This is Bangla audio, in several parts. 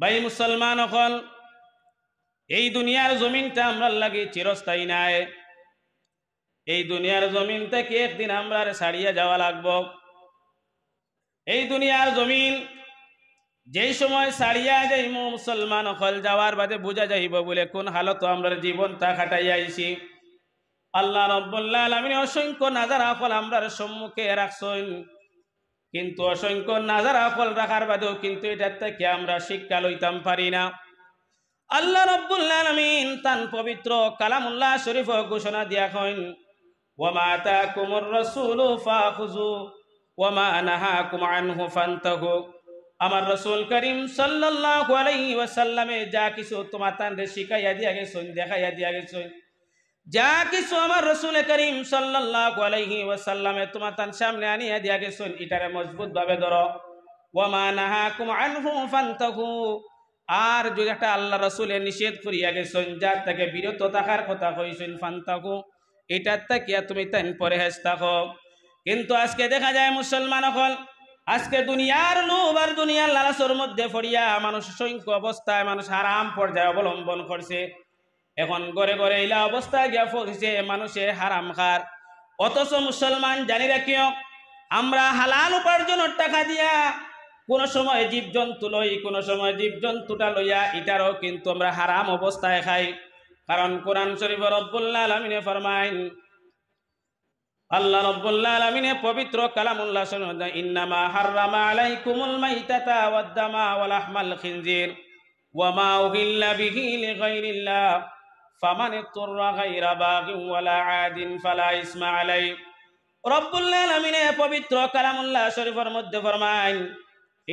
ভাই মুসলমান অকল এই দুনিয়ার জমিনটা আমরা লাগে চিরস্থায়ী নাই এই দুনিয়ার জমিন থেকে একদিন আমরা ছাড়িয়ে যাওয়া লাগব এই দুনিয়ার জমিন যেই সময় ছাড়িয়া যাই মুসলমান অকল যাওয়ার বাদে বোঝা যাইব বলে কোন হালত আমরা তা খাটাইয়া আইছি আল্লাহ রব্লা আলমিন অসংখ্য নাজারা ফল আমরার সম্মুখে রাখছেন কিন্তু অসংখ্য নাজারা ফল রাখার বাদেও কিন্তু এটার থেকে আমরা শিক্ষা লইতাম পারি না আল্লাহ রব্বুল আলমিন তান পবিত্র কালামুল্লাহ শরীফ ঘোষণা দিয়া হন ওমা তা কুমুর রসুল ফাহুজু ওমা নাহা কুমান হুফান্তহ আমার রসুল করিম সাল্লাহ আলাই ওয়াসাল্লামে যা কিছু তোমার তান শিখাইয়া দিয়া গেছেন দেখাইয়া দিয়া গেছেন যা কিছু আমার রসুল করিম সাল্লাল্লাহু আলাইহি ওয়াসাল্লামে তোমার তার সামনে আনিয়ে দিয়া গেছেন এটারে মজবুত ভাবে ধরো ওয়ামা নাহাকুম আনহু ফান্তাহু আর যদি একটা আল্লাহ রসুলে নিষেধ করিয়া গেছেন যার থেকে বিরত থাকার কথা কইছেন ফান্তাহু এটার তাকিয়া তুমি তাই পরেহেজ থাকো কিন্তু আজকে দেখা যায় মুসলমান হল আজকে দুনিয়ার লোভ আর দুনিয়ার লালাসর মধ্যে ফরিয়া মানুষ সংখ্য অবস্থায় মানুষ আরাম পর্যায়ে অবলম্বন করছে এখন গড়ে গড়ে এলা অবস্থা গিয়া পৌঁছে মানুষে হারাম খার অথচ মুসলমান জানি রাখি আমরা হালাল উপার্জনের টাকা দিয়া কোনো সময় জীবজন্তু লই কোনো সময় জীবজন্তুটা লইয়া ইটারও কিন্তু আমরা হারাম অবস্থায় খাই কারণ কোরআন শরীফ রব্বুল্লাহ আলমিনে ফরমাইন আল্লাহ রব্বুল্লাহ আলমিনে পবিত্র কালামুল্লাহ ইন্নামা হারামা আলাইকুমুল মাইতাতা ওয়াদ্দামা ওয়ালাহমাল খিনজির ওয়ামা উহিল্লা বিহি লিগাইরিল্লাহ ফামান ইত্তুররা গায়রা বাগিন ওয়ালা আদিন ফালা ইসমা আলাই রব্বুল আলামিনে পবিত্র কালামুল্লাহ শরীফের মধ্যে ফরমায়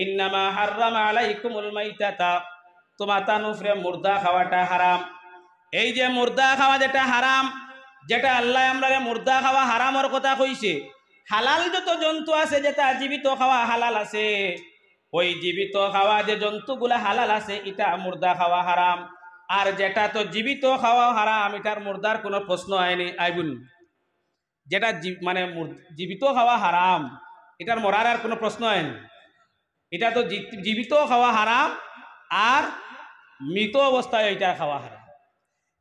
ইন্নামা হাররামা আলাইকুমুল মাইতাতা তোমা তানুফরে মুর্দা খাওয়াটা হারাম এই যে মুর্দা খাওয়া যেটা হারাম যেটা আল্লাহ আমরা মুর্দা খাওয়া হারামর কথা কইছে হালাল যত জন্তু আছে যেটা জীবিত খাওয়া হালাল আছে ওই জীবিত খাওয়া যে জন্তুগুলা হালাল আছে এটা মুর্দা খাওয়া হারাম আর যেটা তো জীবিত খাওয়া হারাম এটার মুর্দার কোনো প্রশ্ন হয়নি আইবুন যেটা মানে জীবিত খাওয়া হারাম এটার মরার আর কোনো প্রশ্ন হয়নি এটা তো জীবিত খাওয়া হারাম আর মৃত অবস্থায় এটা খাওয়া হারাম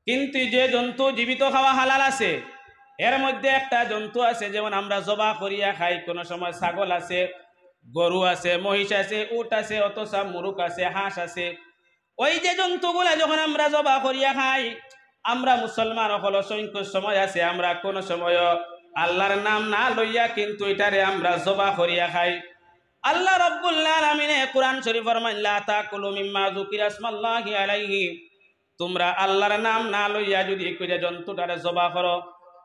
কিন্তু যে জন্তু জীবিত খাওয়া হালাল আছে এর মধ্যে একটা জন্তু আছে যেমন আমরা জবা করিয়া খাই কোনো সময় ছাগল আছে গরু আছে মহিষ আছে উট আছে অথচ মুরুক আছে হাঁস আছে ওই যে জন্তুগুলা যখন আমরা জবা করিয়া খাই আমরা মুসলমান সকল অসংখ্য সময় আছে আমরা কোনো সময় আল্লাহর নাম না লইয়া কিন্তু এটারে আমরা জবা করিয়া খাই আল্লাহ রব্বুল্লাহ আমিনে কোরআন শরীফর আলাইহি তোমরা আল্লাহর নাম না লইয়া যদি জন্তুটারে জবা করো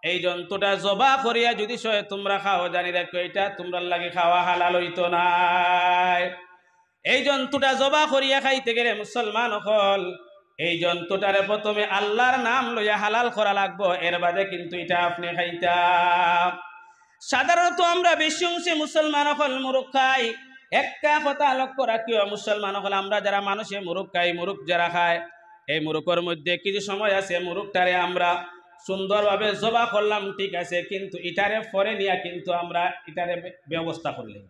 এই জন্তুটা জবা করিয়া যদি সে তোমরা খাও জানি দেখো এটা তোমরা লাগে খাওয়া হালাল হইতো নাই এই জন্তুটা জবা করিয়া খাইতে গেলে মুসলমান হল এই জন্তুটারে প্রথমে আল্লাহর নাম লইয়া হালাল করা লাগবো এর বাদে কিন্তু এটা আপনি খাইতাম সাধারণত আমরা বেশি অংশে মুসলমান হল মুরুখ খাই একটা কথা লক্ষ্য রাখিও মুসলমান হল আমরা যারা মানুষে মুরুখ খাই মুরুখ যারা খায় এই মুরুখের মধ্যে কিছু সময় আছে মুরুখটারে আমরা সুন্দরভাবে জবা করলাম ঠিক আছে কিন্তু ইটারে ফরে নিয়ে কিন্তু আমরা ইটারে ব্যবস্থা করলাম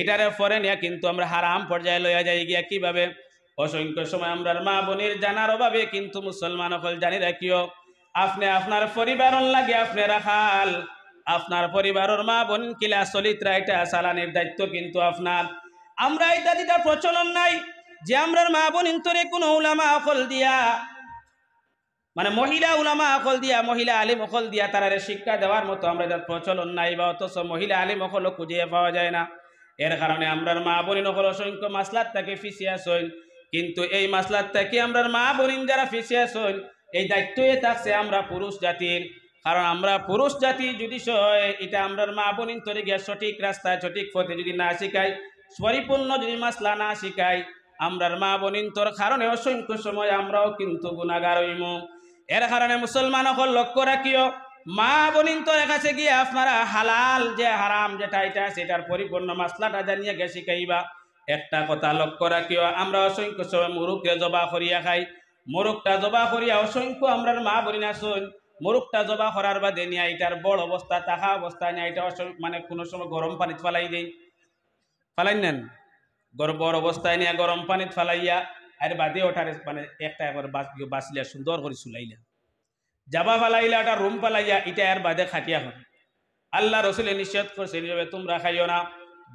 এটার পরে নিয়ে কিন্তু আমরা হারাম পর্যায়ে লইয়া যাই গিয়া কিভাবে অসংখ্য সময় আমরা মা বোনের জানার অভাবে কিন্তু মুসলমান হল জানি রাখিও আপনি আপনার পরিবার লাগে আপনি রাখাল আপনার পরিবারের মা বোন কিলা চলিত্রা এটা চালানির দায়িত্ব কিন্তু আপনার আমরা এটা দিটা প্রচলন নাই যে আমরা মা বোন ইন্তরে কোনো উলামা অকল দিয়া মানে মহিলা উলামা অকল দিয়া মহিলা আলিম অকল দিয়া তারা শিক্ষা দেওয়ার মতো আমরা প্রচলন নাই বা অথচ মহিলা আলিম অকল খুঁজিয়ে পাওয়া যায় না এর কারণে আমরার মা বোন হল অসংখ্য মাসলার তাকে ফিসিয়া শৈল কিন্তু এই মাসলার তাকে আমরার মা বোন যারা ফিসিয়া শৈল এই দায়িত্বই থাকছে আমরা পুরুষ জাতির কারণ আমরা পুরুষ জাতি যদি এটা আমরার মা বোন তরে গিয়া সঠিক রাস্তায় সঠিক পথে যদি না শিখাই পরিপূর্ণ যদি মাসলা না শিখাই আমরার মা বোন তোর কারণে অসংখ্য সময় আমরাও কিন্তু গুণাগার হইম এর কারণে মুসলমান হল লক্ষ্য রাখিও মা তো এক কাছে গিয়ে আপনারা হালাল যে হারাম যেটা এটা সেটার পরিপূর্ণ মাসলাটা জানিয়ে গেছি কেবা একটা কথা লক্ষ্য রাখিও আমরা অসংখ্য সময় মুরুখকে জবা করিয়া খাই মোরগটা জবা করিয়া অসংখ্য আমরা মা বলি না শুন মোরগটা জবা করার বাদে নিয়ে এটার বড় অবস্থা তাহা অবস্থা নিয়ে এটা মানে কোনো সময় গরম পানিত ফালাই দেই ফালাই নেন গর্বর অবস্থায় নিয়ে গরম পানিত ফালাইয়া আর বাদে ওঠার মানে একটা একবার বাঁচলিয়া সুন্দর করে চুলাইলা জাবা ফালাইলা এটা রুম ফালাইয়া এটা এর বাদে খাটিয়া হয় আল্লাহ রসুলে নিষেধ করছে নিজে তোমরা খাইও না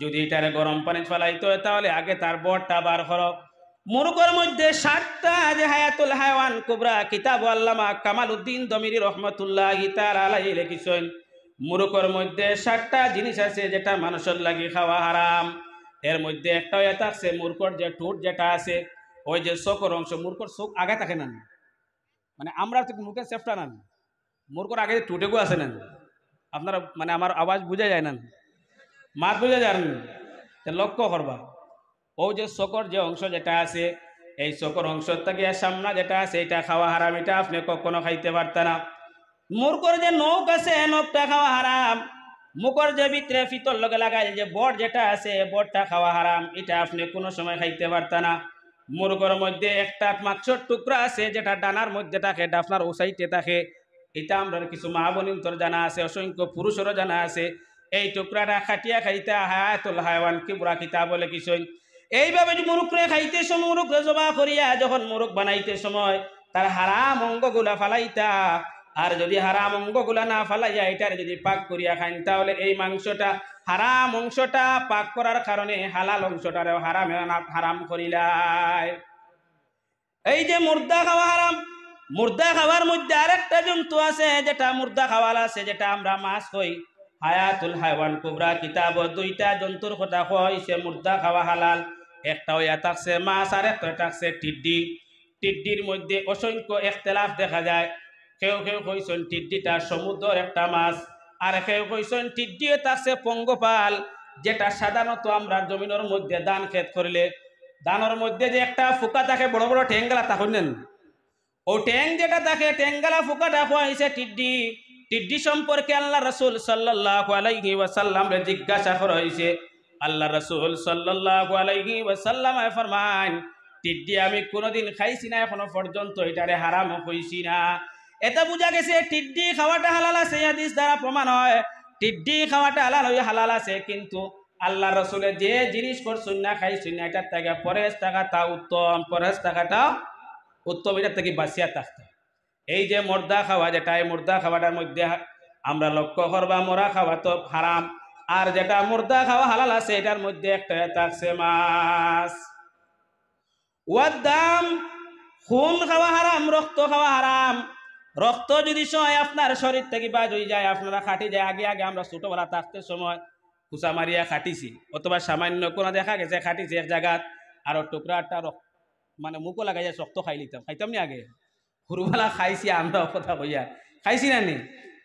যদি এটারে গরম পানি ফালাইতো তাহলে আগে তার বরটা বার কর মুরুকর মধ্যে সাতটা হায়াতুল হায়ান কুবরা কিতাব আল্লামা কামাল উদ্দিন দমিরি রহমতুল্লাহ তার আলাই লিখিছেন মুরুকর মধ্যে সাতটা জিনিস আছে যেটা মানুষের লাগে খাওয়া হারাম এর মধ্যে একটা এটা আছে মুরকর যে ঠোঁট যেটা আছে ওই যে চোখর অংশ মুরকর চোখ আগে থাকে না মানে আমরা মুখে সেফটা নেন মোর করে আগে টুটেকু আছে নেন আপনারা মানে আমার আওয়াজ বুঝে যায় না মাত বুঝা না লক্ষ্য করবা ও যে চকর যে অংশ যেটা আছে এই চকর অংশ থেকে সামনা যেটা আছে এটা খাওয়া হারাম এটা আপনি কখনো খাইতে পারতেন না মুরকর যে নৌক আছে নৌকটা খাওয়া হারাম মুখর যে ভিতরে ফিতর লগে লাগাই যে বট যেটা আছে বটটা খাওয়া হারাম এটা আপনি কোনো সময় খাইতে পারতেন না মুরগর মধ্যে একটা মাত্র টুকরা আছে যেটা ডানার মধ্যে থাকে ডাফনার ওসাইটে থাকে এটা আমরা কিছু মা তোর জানা আছে অসংখ্য পুরুষেরও জানা আছে এই টুকরাটা খাটিয়া খাইতে হায়ান কি বুড়া কিতা বলে কিছু এইভাবে মুরুখরে খাইতে সময় মুরুখরে জমা করিয়া যখন মুরুখ বানাইতে সময় তার হারাম অঙ্গগুলা ফালাইতা আর যদি হারাম অঙ্গগুলা না ফালাইয়া এটার যদি পাক করিয়া খাইন তাহলে এই মাংসটা হারাম অংশটা পাক করার কারণে হালাল অংশটারেও হারাম হারাম করিলাই এই যে মুর্দা খাওয়া হারাম মুর্দা খাওয়ার মধ্যে আরেকটা জন্তু আছে যেটা মুর্দা খাওয়াল আছে যেটা আমরা মাছ কই হায়াতুল হাইওয়ান কুবরা কিতাব দুইটা জন্তুর কথা সে মুর্দা খাওয়া হালাল একটা হইয়া থাকছে মাছ আর একটা থাকছে টিড্ডি টিড্ডির মধ্যে অসংখ্য একতলাফ দেখা যায় কেউ কেউ কইছেন টিড্ডিটা সমুদ্রের একটা মাছ আর কেউ কইছেন টিডিয়ে তাছে পঙ্গপাল যেটা সাধারণত আমরা জমিনের মধ্যে দান খেত করিলে দানের মধ্যে যে একটা ফুকা থাকে বড় বড় ঠেঙ্গলা তা নেন ও ট্যাং যেটা থাকে ঠেঙ্গলা ফুকাটা হয়েছে টিড্ডি টিড্ডি সম্পর্কে আল্লাহ রসুল সাল্লাহ আলাইহি ওয়াসাল্লাম জিজ্ঞাসা করা হয়েছে আল্লাহ রসুল সাল্লাহ আলাইহি ওয়াসাল্লাম ফরমান টিড্ডি আমি কোনোদিন খাইছি না এখনো পর্যন্ত এটারে হারাম হইছি না এটা বোঝা গেছে টিড্ডি খাওয়াটা হালাল আছে হাদিস দ্বারা প্রমাণ হয় টিড্ডি খাওয়াটা হালাল হয়ে হালাল আছে কিন্তু আল্লাহ রসুলে যে জিনিস কর সুন্না খাই সুন্না এটার থেকে পরেশ টাকাটা উত্তম পরেশ টাকাটা উত্তম এটার থেকে বাঁচিয়া থাকতে এই যে মর্দা খাওয়া যেটা এই মর্দা খাওয়াটার মধ্যে আমরা লক্ষ্য করবা মরা খাওয়া তো হারাম আর যেটা মর্দা খাওয়া হালাল আছে এটার মধ্যে একটা থাকছে মাছ ওয়ার দাম খুন খাওয়া হারাম রক্ত খাওয়া হারাম রক্ত যদি সয় আপনার শরীর থেকে বাজ হয়ে যায় আপনারা খাটি যায় আগে আগে আমরা ছোটবেলা থাকতে সময় খুঁচা মারিয়া খাটিছি অথবা সামান্য কোনো দেখা গেছে খাটিছি এক জায়গাত আর টুকরাটা মানে মুখও লাগাই যায় রক্ত খাই নিতাম খাইতাম নি আগে হুরুবেলা খাইছি আমরা কথা কইয়া খাইছি না নি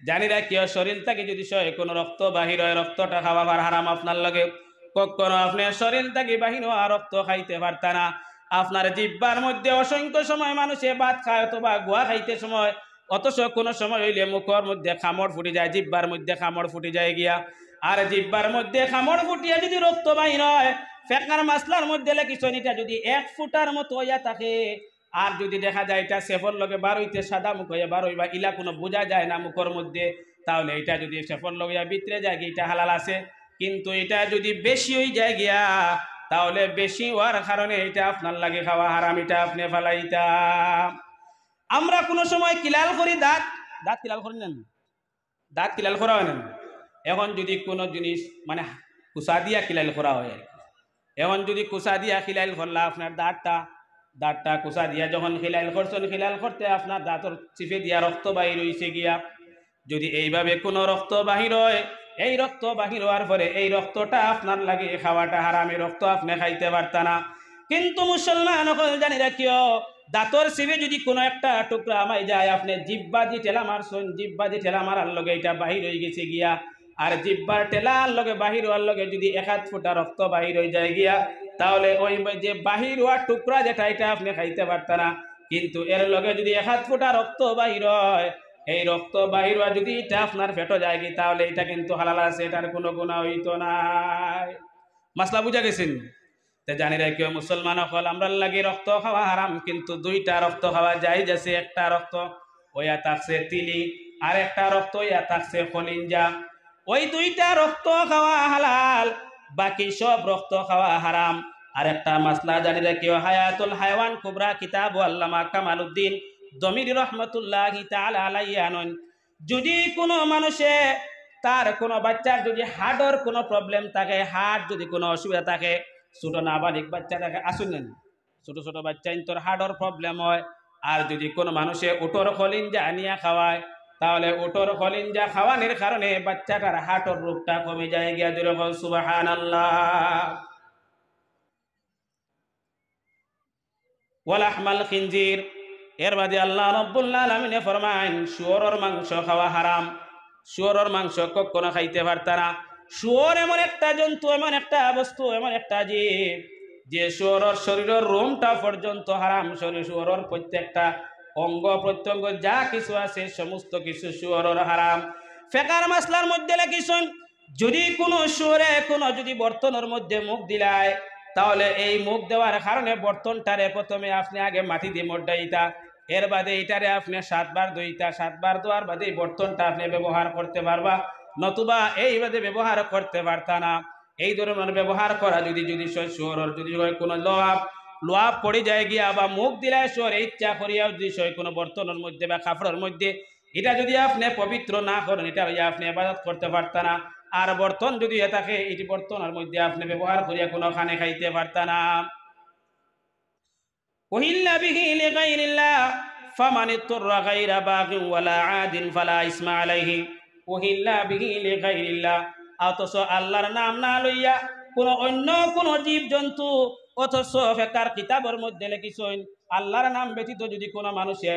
জানি না কেউ শরীর থেকে যদি সয় কোনো রক্ত বাহির হয় রক্তটা খাওয়া হারাম আপনার লগে কখনো আপনার শরীর থেকে বাহির হওয়া রক্ত খাইতে পারতা না আপনার জিব্বার মধ্যে অসংখ্য সময় মানুষে ভাত খায় অথবা গুয়া খাইতে সময় অথচ কোনো সময় হইলে মুখর মধ্যে খামড় ফুটে যায় জিব্বার মধ্যে খামড় ফুটে যায় গিয়া আর জিব্বার মধ্যে খামড় ফুটিয়া যদি রক্ত বাহিন হয় ফেকার মাসলার মধ্যে লেখিসনিটা যদি এক ফুটার মতো হইয়া থাকে আর যদি দেখা যায় এটা সেফর লগে বার হইতে সাদা মুখ হইয়া বার হইবা ইলা কোনো বোঝা যায় না মুখর মধ্যে তাহলে এটা যদি সেফর লগে বিতরে যায় গিয়ে এটা হালাল আছে কিন্তু এটা যদি বেশি হয়ে যায় গিয়া তাহলে বেশি হওয়ার কারণে এটা আপনার লাগে খাওয়া হারাম এটা আপনি ফেলাইতাম আমরা কোনো সময় কিলাল করি দাঁত দাঁত কিলাল করি নেন দাঁত কিলাল করা হয় এখন যদি কোনো জিনিস মানে কুসা দিয়া কিলাল করা হয় আর এখন যদি কুসা দিয়া খিলাইল করলা আপনার দাঁতটা দাঁতটা কুসা দিয়া যখন খিলাইল করছেন খিলাইল করতে আপনার দাঁতর চিপে দিয়া রক্ত বাহির হয়েছে গিয়া যদি এইভাবে কোনো রক্ত বাহির হয় এই রক্ত বাহির হওয়ার পরে এই রক্তটা আপনার লাগে খাওয়াটা হারামে রক্ত আপনি খাইতে পারতানা না কিন্তু মুসলমান জানি রাখিও দাঁতর সিবে যদি কোনো একটা টুকরা আমায় যায় আপনি জিব্বা দি ঠেলা মারছেন জিব্বা দি ঠেলা মারার লগে এটা বাহির হয়ে গেছে গিয়া আর জিব্বার ঠেলার লগে বাহির হওয়ার লগে যদি এক হাত ফুটা রক্ত বাহির হয়ে যায় গিয়া তাহলে ওই যে বাহির হওয়ার টুকরা যেটা এটা আপনি খাইতে পারত না কিন্তু এর লগে যদি এক হাত ফুটা রক্ত বাহির হয় এই রক্ত বাহির হওয়া যদি এটা আপনার ফেটো যায় কি তাহলে এটা কিন্তু হালাল আছে এটার কোনো গুণা হইতো না মাসলা বুঝা গেছেন তে জানি রাখি মুসলমান হল আমরা লাগে রক্ত খাওয়া হারাম কিন্তু দুইটা রক্ত খাওয়া যাই যাচ্ছে একটা রক্ত ওয়া থাকছে তিলি আর একটা রক্ত ইয়া থাকছে খনিঞ্জা ওই দুইটা রক্ত খাওয়া হালাল বাকি সব রক্ত খাওয়া হারাম আর একটা মাসলা জানি রাখি হায়াতুল হায়ওয়ান কুবরা কিতাব আল্লামা কামাল উদ্দিন দমির রহমতুল্লাহ তাআলা আলাইয়ানন যদি কোনো মানুষে তার কোনো বাচ্চার যদি হার্টর কোনো প্রবলেম থাকে হার্ট যদি কোনো অসুবিধা থাকে ছোটো নাবালিক বাচ্চা দেখে আসুন না ছোটো ছোটো বাচ্চা তোর হাডর প্রবলেম হয় আর যদি কোনো মানুষে উটোর খলিঞ্জা আনিয়া খাওয়ায় তাহলে উটোর খলিঞ্জা খাওয়ানোর কারণে বাচ্চাটার হাটর রোগটা কমে যায় গিয়া যেরকম সুবাহান আল্লাহ ওয়ালাহমাল খিঞ্জির এর বাদে আল্লাহ রব্বুল্লাহ আলমিনে ফরমাইন শুয়রর মাংস খাওয়া হারাম শুয়রর মাংস কখনো খাইতে পারতারা শুয়োর এমন একটা জন্তু এমন একটা বস্তু এমন একটা জীব যে শুয়োর শরীরের রোমটা পর্যন্ত হারাম শরীর শুয়োর প্রত্যেকটা অঙ্গ প্রত্যঙ্গ যা কিছু আছে সমস্ত কিছু শুয়োর হারাম ফেকার মাসলার মধ্যে লেখিসন যদি কোনো শুয়োরে কোনো যদি বর্তনের মধ্যে মুখ দিলায় তাহলে এই মুখ দেওয়ার কারণে বর্তনটারে প্রথমে আপনি আগে মাটি দিয়ে মোড্ডাইতা এর বাদে এটারে আপনি সাতবার দইতা সাতবার দেওয়ার বাদে বর্তনটা আপনি ব্যবহার করতে পারবা নতুবা এইভাবে ব্যবহার করতে পারত না এই ধরনের ব্যবহার করা যদি যদি যদি কোনো লোহাব লোয়া পড়ে যায় গিয়া বা মুখ দিলায় শহরে ইচ্ছা করিয়া যদি কোনো বর্তনের মধ্যে বা কাপড়ের মধ্যে এটা যদি আপনি পবিত্র না করেন এটা আপনি আবাদত করতে পারত না আর বর্তন যদি থাকে এটি বর্তনের মধ্যে আপনি ব্যবহার করিয়া কোনো খানে খাইতে পারত না ওহিল্লা বিহি লিগাইরিল্লাহ আদিন ফালা ইসমা আলাইহি ওহিল্লা বিহিলে গাইরিল্লা অথচ আল্লাহর নাম না লইয়া কোনো অন্য কোনো জীব জন্তু অথচ ফেকার কিতাবের মধ্যে লিখিছেন আল্লাহর নাম ব্যতীত যদি কোনো মানুষে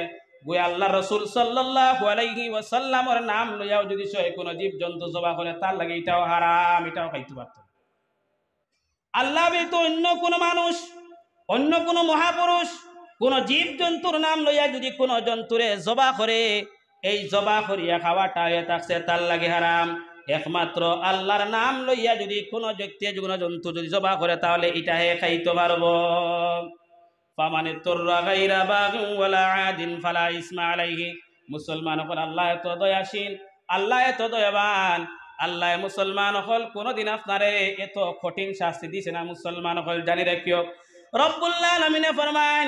গুয়া আল্লাহ রসুল সাল্লাহ আলাইহি ওয়াসাল্লামর নাম লইয়াও যদি সে কোনো জীব জন্তু জবা করে তার লাগে এটাও হারাম এটাও খাইতে পারত আল্লাহ ব্যতীত অন্য কোনো মানুষ অন্য কোনো মহাপুরুষ কোনো জীব জন্তুর নাম লইয়া যদি কোনো জন্তুরে জবা করে এই জবা করিয়া খাওয়াটা হয়ে থাকছে তার লাগে হারাম একমাত্র আল্লাহর নাম লইয়া যদি কোনো ব্যক্তি কোনো জন্তু যদি জবা করে তাহলে এটা হে খাইতে পারব পামানে তোর গাইরা বাগুলা ফালা ইসমা মুসলমান হল আল্লাহ এত দয়াশীল আল্লাহ এত দয়াবান আল্লাহ মুসলমান হল কোনোদিন আপনারে এত কঠিন শাস্তি দিছে না মুসলমান হল জানি রাখিও রব্বুল্লাহ আলমিনে ফরমান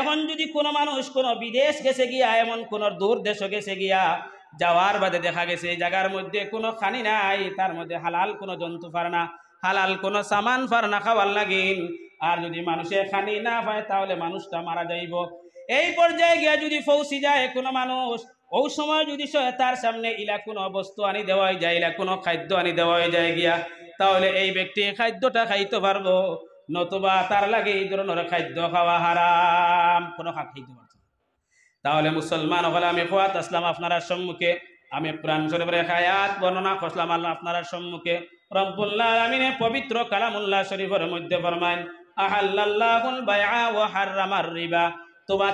এখন যদি কোনো মানুষ কোনো বিদেশ গেছে গিয়া এমন কোনো দূর দেশে গেছে গিয়া যাওয়ার বাদে দেখা গেছে এই জায়গার মধ্যে কোনো খানি নাই তার মধ্যে হালাল কোনো জন্তু ফারনা হালাল কোনো সামান ফারনা খাওয়ার লাগিন আর যদি মানুষে খানি না পায় তাহলে মানুষটা মারা যাইব এই পর্যায়ে গিয়া যদি ফৌসি যায় কোনো মানুষ ওই সময় যদি তার সামনে ইলা কোনো বস্তু আনি দেওয়াই যায় ইলা কোনো খাদ্য আনি দেওয়াই যায় গিয়া তাহলে এই ব্যক্তি খাদ্যটা খাইতে পারবো নতুবা তার লাগে এই ধরনের খাদ্য খাওয়া হারাম কোনো খাইতে পারছে তাহলে মুসলমান হলে আমি খোয়াত আসলাম আপনারা সম্মুখে আমি প্রাণ পরে খায়াত বর্ণনা করলাম আল্লাহ আপনারা সম্মুখে রব্বুল্লাহ আমিনে পবিত্র কালামুল্লাহ শরীফের মধ্যে ফরমাইন আহাল্লাহুল বায়া ও রিবা তোমা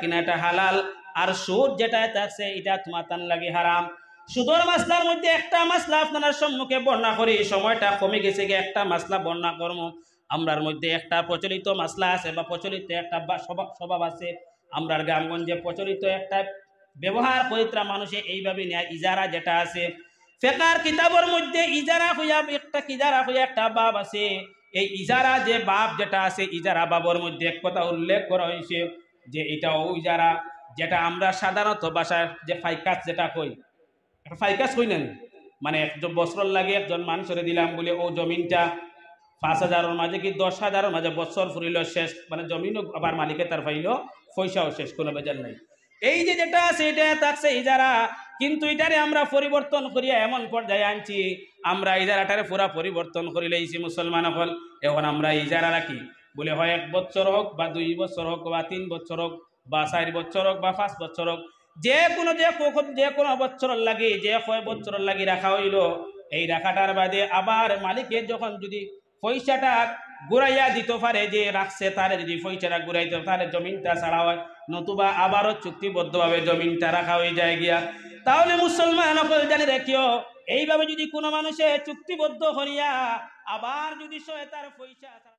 কিনাটা হালাল আর সুদ যেটা আছে এটা তান লাগে হারাম সুদর মাসলার মধ্যে একটা মাসলা আপনার সম্মুখে বর্ণনা করি সময়টা কমে গেছে একটা মাসলা বর্ণনা করবো আমরার মধ্যে একটা প্রচলিত মাসলা আছে বা প্রচলিত একটা স্বভাব আছে আমরার গ্রামগঞ্জে প্রচলিত একটা ব্যবহার করিত্রা মানুষে এইভাবে নেয় ইজারা যেটা আছে ফেকার কিতাবর মধ্যে ইজারা হইয়া একটা কিজারা হইয়া একটা বাপ আছে এই ইজারা যে বাপ যেটা আছে ইজারা বাবর মধ্যে এক কথা উল্লেখ করা হয়েছে যে এটা ও ইজারা যেটা আমরা সাধারণত বাসায় যে ফাইকাস যেটা কই ফাইকাস কই না মানে একজন বছর লাগে একজন মানুষরে দিলাম বলে ও জমিনটা পাঁচ হাজারের মাঝে কি দশ হাজারের মাঝে বছর ফুরিল শেষ মানে জমিনও আবার মালিকে তার পাইল পয়সাও শেষ কোনো বেজার নাই এই যে যেটা আছে এটা থাকছে ইজারা কিন্তু এটারে আমরা পরিবর্তন করিয়া এমন পর্যায়ে আনছি আমরা ইজারাটারে পুরা পরিবর্তন করি লইছি মুসলমান হল এখন আমরা ইজারা রাখি বলে হয় এক বছর হোক বা দুই বছর হোক বা তিন বছর হোক বা চার বছর হোক বা পাঁচ বছর হোক যে কোনো যে যে কোনো বছর লাগে যে কয় বছর লাগে রাখা হইল এই রাখাটার বাদে আবার মালিকের যখন যদি পয়সাটা ঘুরাইয়া দিতে পারে যে রাখছে তার যদি পয়সাটা ঘুরাইতে তাহলে জমিনটা ছাড়া হয় নতুবা আবারও চুক্তিবদ্ধভাবে জমিনটা রাখা হয়ে যায় গিয়া তাহলে মুসলমান অকল জানি রেখিও এইভাবে যদি কোনো মানুষে চুক্তিবদ্ধ করিয়া আবার যদি সে তার পয়সা